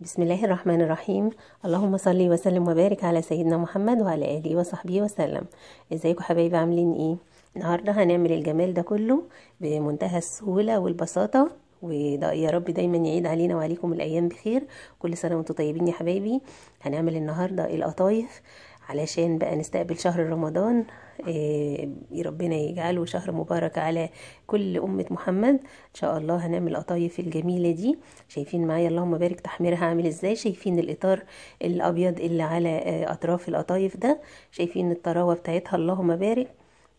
بسم الله الرحمن الرحيم اللهم صل وسلم وبارك على سيدنا محمد وعلى اله وصحبه وسلم ازيكم حبايبي عاملين ايه النهارده هنعمل الجمال ده كله بمنتهى السهوله والبساطه يا رب دايما يعيد علينا وعليكم الايام بخير كل سنه وانتم طيبين يا حبايبي هنعمل النهارده القطايف علشان بقى نستقبل شهر رمضان آه، ربنا يجعله شهر مبارك على كل أمة محمد إن شاء الله هنعمل القطايف الجميلة دي شايفين معايا اللهم بارك تحميرها عامل إزاي شايفين الإطار الأبيض اللي على آه، أطراف القطايف ده شايفين الطراوة بتاعتها اللهم بارك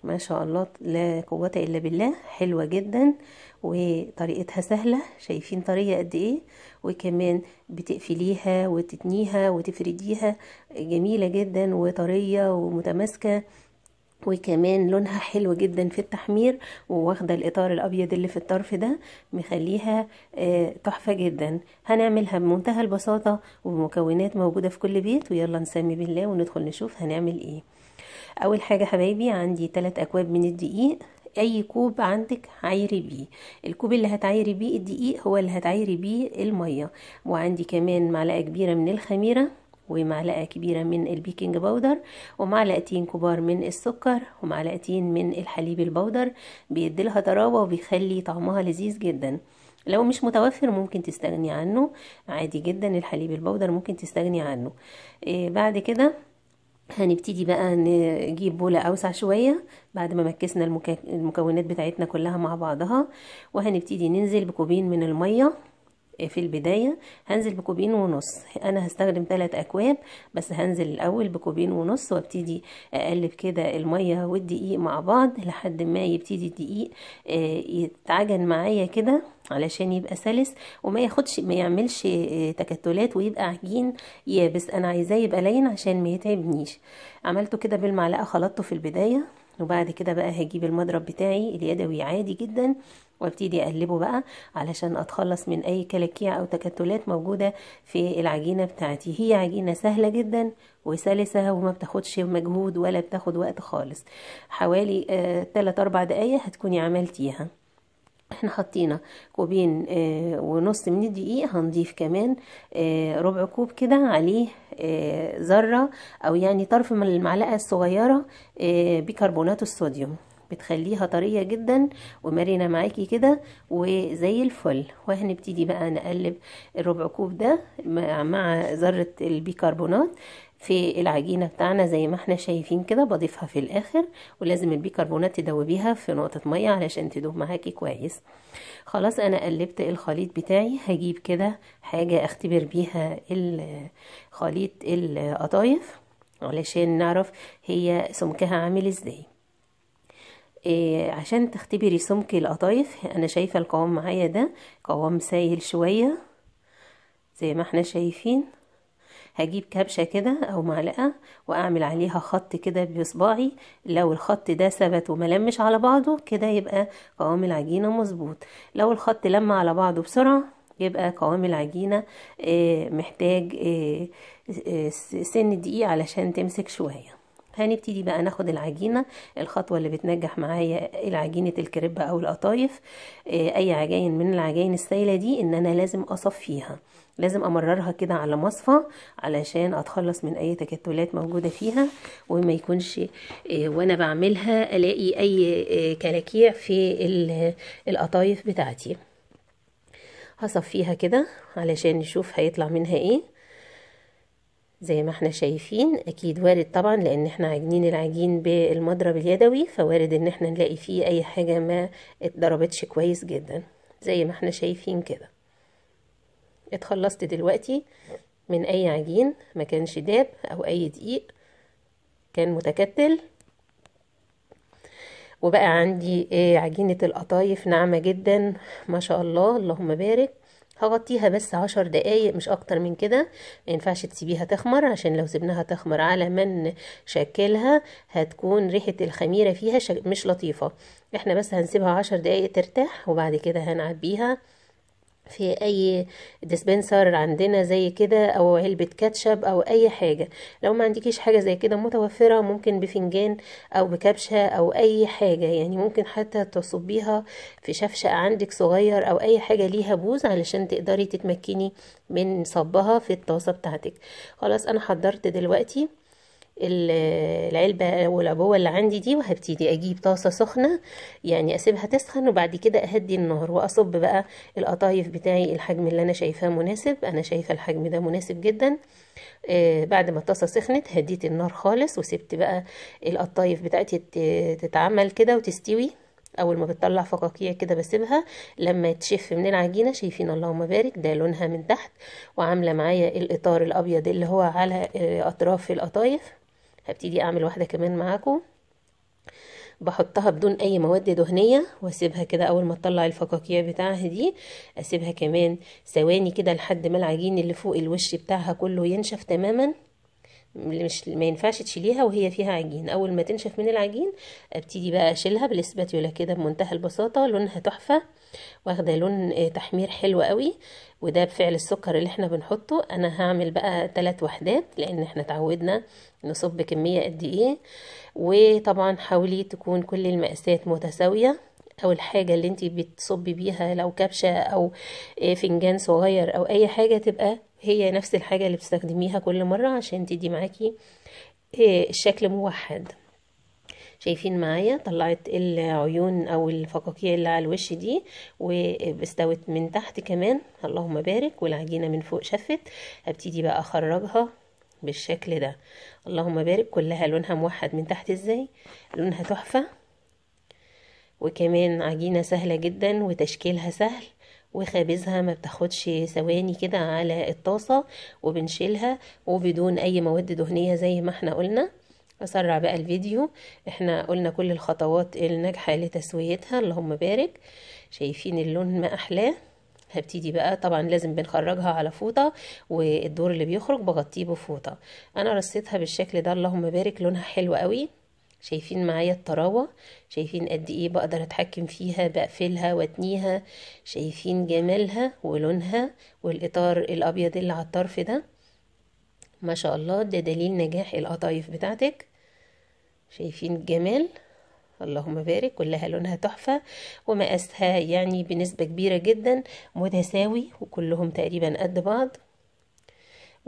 ما شاء الله لا قوة الا بالله حلوة جدا وطريقتها سهلة شايفين طرية قد ايه وكمان بتقفليها وتتنيها وتفرديها جميلة جدا وطرية ومتماسكة وكمان لونها حلو جدا في التحمير وواخده الاطار الابيض اللي في الطرف ده مخليها آه، تحفه جدا هنعملها بمنتهى البساطه ومكونات موجوده في كل بيت ويلا نسمي بالله وندخل نشوف هنعمل ايه اول حاجه حبايبي عندي ثلاث اكواب من الدقيق اي كوب عندك عايري بيه الكوب اللي هتعايري بيه الدقيق هو اللي هتعايري بيه الميه وعندي كمان معلقه كبيره من الخميره ومعلقة كبيرة من البيكنج باودر ومعلقتين كبار من السكر ومعلقتين من الحليب البودر بيديلها طراوة وبيخلي طعمها لذيذ جدا لو مش متوفر ممكن تستغني عنه عادي جدا الحليب البودر ممكن تستغني عنه إيه بعد كده هنبتدي بقى نجيب بولة أوسع شوية بعد ما مكسنا المكونات بتاعتنا كلها مع بعضها وهنبتدي ننزل بكوبين من المية في البداية هنزل بكوبين ونص انا هستخدم ثلاث اكواب بس هنزل الاول بكوبين ونص وابتدي اقلب كده المية والدقيق مع بعض لحد ما يبتدي الدقيق آه، يتعجن معايا كده علشان يبقى سلس وما ياخدش ما يعملش آه، تكتلات ويبقى عجين يابس انا عايزاه يبقى لين عشان ما يتعبنيش عملته كده بالمعلقه خلطته في البدايه وبعد كده بقى هجيب المضرب بتاعي اليدوي عادي جدا وابتدي اقلبه بقى علشان اتخلص من اي كلاكيع او تكتلات موجودة في العجينة بتاعتي هي عجينة سهلة جدا وسلسة وما بتاخدش مجهود ولا بتاخد وقت خالص حوالي 3 آه، 4 دقايق هتكوني عملتيها احنا حطينا كوبين آه ونص من الدقيق هنضيف كمان آه ربع كوب كده عليه آه ذرة او يعني طرف من المعلقة الصغيرة آه بيكربونات الصوديوم بتخليها طرية جدا ومرنة معاكي كده وزي الفل وهنبتدي بقى نقلب الربع كوب ده مع ذرة البيكربونات في العجينة بتاعنا زي ما احنا شايفين كده بضيفها في الاخر ولازم البيكربونات تدوبيها في نقطة مية علشان تدوب معاكي كويس خلاص انا قلبت الخليط بتاعي هجيب كده حاجة اختبر بيها خليط القطايف علشان نعرف هي سمكها عامل ازاي إيه عشان تختبري سمك القطايف انا شايفة القوام معايا ده قوام سايل شوية زي ما احنا شايفين هجيب كبشة كده او معلقة واعمل عليها خط كده بصباعي لو الخط ده ثبت وملمش على بعضه كده يبقى قوام العجينة مظبوط لو الخط لم على بعضه بسرعة يبقى قوام العجينة آه، محتاج آه، آه، سن دقيق علشان تمسك شوية هنبتدي بقى ناخد العجينة الخطوة اللي بتنجح معايا العجينة الكريبة او القطايف آه، اي عجاين من العجاين السايلة دي ان انا لازم اصفيها لازم امررها كده على مصفى علشان اتخلص من اي تكتلات موجودة فيها وما يكونش آه، وانا بعملها الاقي اي آه، كلاكيع في القطايف بتاعتي هصفيها كده علشان نشوف هيطلع منها ايه زي ما احنا شايفين اكيد وارد طبعا لان احنا عاجنين العجين بالمضرب اليدوي فوارد ان احنا نلاقي فيه اي حاجة ما اتضربتش كويس جدا زي ما احنا شايفين كده اتخلصت دلوقتي من اي عجين ما كانش داب او اي دقيق كان متكتل وبقى عندي إيه، عجينة القطايف ناعمة جدا ما شاء الله اللهم بارك هغطيها بس عشر دقايق مش اكتر من كده ما ينفعش تسيبيها تخمر عشان لو سيبناها تخمر على من شكلها هتكون ريحة الخميرة فيها مش لطيفة احنا بس هنسيبها عشر دقايق ترتاح وبعد كده هنعبيها في اي ديسبنسر عندنا زي كده او علبه كاتشب او اي حاجه لو ما عندكيش حاجه زي كده متوفره ممكن بفنجان او بكبشه او اي حاجه يعني ممكن حتى تصبيها في شفشق عندك صغير او اي حاجه ليها بوز علشان تقدري تتمكني من صبها في الطاسه بتاعتك خلاص انا حضرت دلوقتي العلبة والعبوة اللي عندي دي وهبتدي أجيب طاسة سخنة يعني أسيبها تسخن وبعد كده أهدي النار وأصب بقى القطايف بتاعي الحجم اللي أنا شايفاه مناسب أنا شايفة الحجم ده مناسب جدا آه بعد ما الطاسة سخنت هديت النار خالص وسبت بقى القطايف بتاعتي تتعمل كده وتستوي اول ما بتطلع فقاقيع كده بسيبها لما تشف من العجينه شايفين اللهم بارك ده لونها من تحت وعامله معايا الاطار الابيض اللي هو على آه، اطراف القطايف هبتدي اعمل واحده كمان معاكم بحطها بدون اي مواد دهنيه واسيبها كده اول ما اطلع الفقاقيع بتاعها دي اسيبها كمان ثواني كده لحد ما العجين اللي فوق الوش بتاعها كله ينشف تماما مش ما ينفعش تشيليها وهي فيها عجين اول ما تنشف من العجين ابتدي بقى اشيلها بالاسباتيولا كده بمنتهى البساطه لونها تحفه واخده لون آه، تحمير حلو قوي وده بفعل السكر اللي احنا بنحطه انا هعمل بقى ثلاث وحدات لان احنا اتعودنا نصب كميه قد ايه وطبعا حاولي تكون كل المقاسات متساويه او الحاجه اللي انت بتصبي بيها لو كبشه او آه، فنجان صغير او اي حاجه تبقى هي نفس الحاجة اللي بتستخدميها كل مرة عشان تدي معاكي الشكل آه، موحد شايفين معايا طلعت العيون او الفقاقيع اللي على الوش دي واستوت من تحت كمان اللهم بارك والعجينة من فوق شفت هبتدي بقى اخرجها بالشكل ده اللهم بارك كلها لونها موحد من تحت ازاي لونها تحفة وكمان عجينة سهلة جدا وتشكيلها سهل وخابزها ما بتاخدش ثواني كده على الطاسة وبنشيلها وبدون اي مواد دهنية زي ما احنا قلنا اسرع بقى الفيديو احنا قلنا كل الخطوات الناجحة لتسويتها اللهم بارك شايفين اللون ما احلاه هبتدي بقى طبعا لازم بنخرجها على فوطه والدور اللي بيخرج بغطيه بفوطه انا رصيتها بالشكل ده اللهم بارك لونها حلو قوي شايفين معايا الطراوة شايفين قد ايه بقدر اتحكم فيها بقفلها واتنيها شايفين جمالها ولونها والاطار الابيض اللي على الطرف ده ما شاء الله ده دليل نجاح القطايف بتاعتك شايفين الجمال اللهم بارك كلها لونها تحفة ومقاسها يعني بنسبة كبيرة جدا متساوي وكلهم تقريبا قد بعض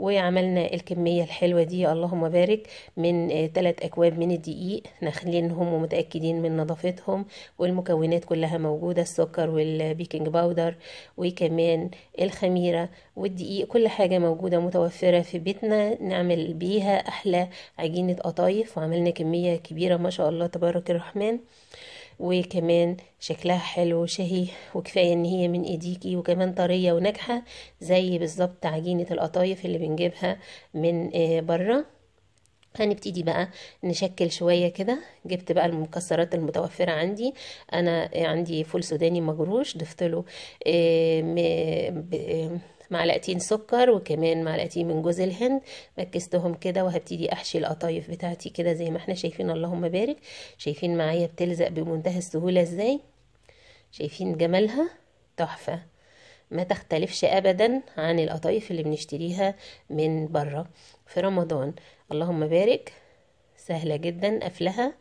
وعملنا الكمية الحلوة دي اللهم بارك من ثلاث آه، أكواب من الدقيق نخلينهم ومتأكدين من نظافتهم والمكونات كلها موجودة السكر والبيكنج باودر وكمان الخميرة والدقيق كل حاجة موجودة متوفرة في بيتنا نعمل بيها أحلى عجينة قطايف وعملنا كمية كبيرة ما شاء الله تبارك الرحمن وكمان شكلها حلو شهي وكفايه ان هي من ايديكي وكمان طريه وناجحه زي بالظبط عجينه القطايف اللي بنجيبها من آه، بره هنبتدي بقى نشكل شويه كده جبت بقى المكسرات المتوفره عندي انا عندي فول سوداني مجروش ضفت له آه، معلقتين سكر وكمان معلقتين من جوز الهند مكستهم كده وهبتدي احشي القطايف بتاعتي كده زي ما احنا شايفين اللهم بارك شايفين معايا بتلزق بمنتهى السهولة ازاي شايفين جمالها تحفة ما تختلفش ابدا عن القطايف اللي بنشتريها من بره في رمضان اللهم بارك سهلة جدا قفلها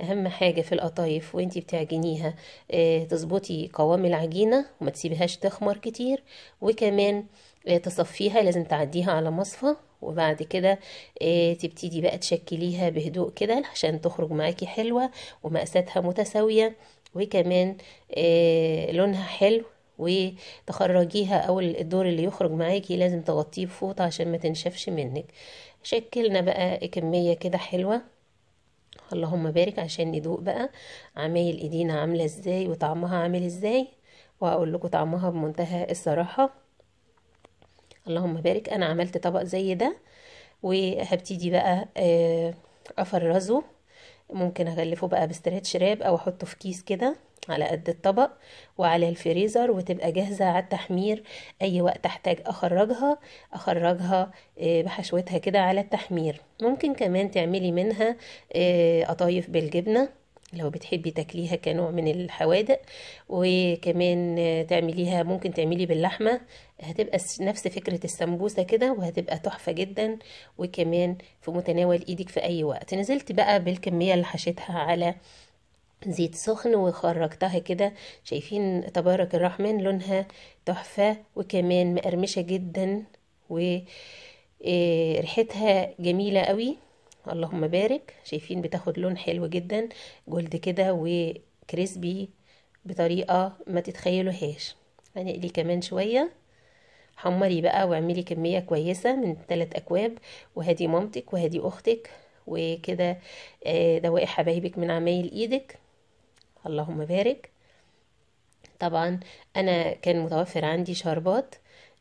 اهم حاجة في القطايف وانتي بتعجنيها آه، تظبطي قوام العجينة وما تسيبهاش تخمر كتير وكمان آه، تصفيها لازم تعديها على مصفى وبعد كده آه، تبتدي بقى تشكليها بهدوء كده عشان تخرج معاكي حلوة ومقاساتها متساوية وكمان لونها حلو وتخرجيها او الدور اللي يخرج معاكي لازم تغطيه بفوطة عشان ما تنشفش منك شكلنا بقى كمية كده حلوة اللهم بارك عشان ندوق بقى عمايل ايدينا عامله ازاي وطعمها عامل ازاي وهقول لكم طعمها بمنتهى الصراحه اللهم بارك انا عملت طبق زي ده وهبتدي بقى آه، افرزه ممكن اغلفه بقى بستريتش راب او احطه في كيس كده على قد الطبق وعلى الفريزر وتبقى جاهزة على التحمير أي وقت أحتاج أخرجها أخرجها آه، بحشوتها كده على التحمير ممكن كمان تعملي منها آه، قطايف بالجبنة لو بتحبي تاكليها كنوع من الحوادق وكمان تعمليها ممكن تعملي باللحمه هتبقى نفس فكره السمبوسه كده وهتبقى تحفه جدا وكمان في متناول ايدك في اي وقت نزلت بقى بالكميه اللي حشيتها على زيت سخن وخرجتها كده شايفين تبارك الرحمن لونها تحفه وكمان مقرمشه جدا وريحتها آه، جميله قوي اللهم بارك شايفين بتاخد لون حلو جدا جولد كده وكريسبي بطريقة ما تتخيلوهاش هنقلي كمان شوية حمري بقى واعملي كمية كويسة من ثلاث أكواب وهدي مامتك وهدي أختك وكده آه، دوائي حبايبك من عمايل إيدك اللهم بارك طبعا أنا كان متوفر عندي شربات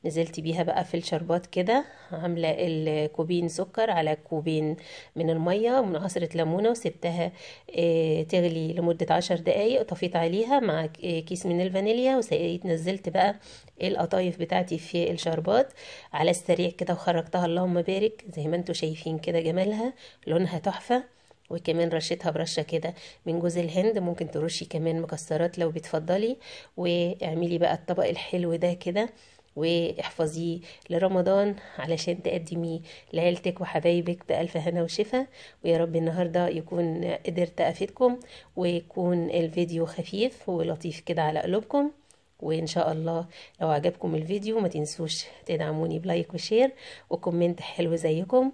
نزلت بيها بقى في الشربات كده عاملة الكوبين سكر على كوبين من المية ومن عصرة ليمونة وسبتها آه، تغلي لمدة عشر دقايق طفيت عليها مع آه، كيس من الفانيليا وسقيت نزلت بقى القطايف بتاعتي في الشربات على السريع كده وخرجتها اللهم بارك زي ما انتوا شايفين كده جمالها لونها تحفه وكمان رشتها برشة كده من جوز الهند ممكن ترشي كمان مكسرات لو بتفضلي واعملي بقى الطبق الحلو ده كده واحفظيه لرمضان علشان تقدميه لعيلتك وحبايبك بألف هنا وشفا ويا رب النهاردة يكون قدرت أفيدكم ويكون الفيديو خفيف ولطيف كده على قلوبكم وان شاء الله لو عجبكم الفيديو ما تنسوش تدعموني بلايك وشير وكومنت حلو زيكم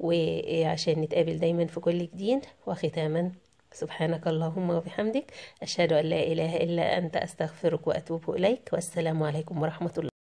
وعشان نتقابل دايما في كل جديد وختاما سبحانك اللهم وبحمدك أشهد أن لا إله إلا أنت أستغفرك وأتوب إليك والسلام عليكم ورحمة الله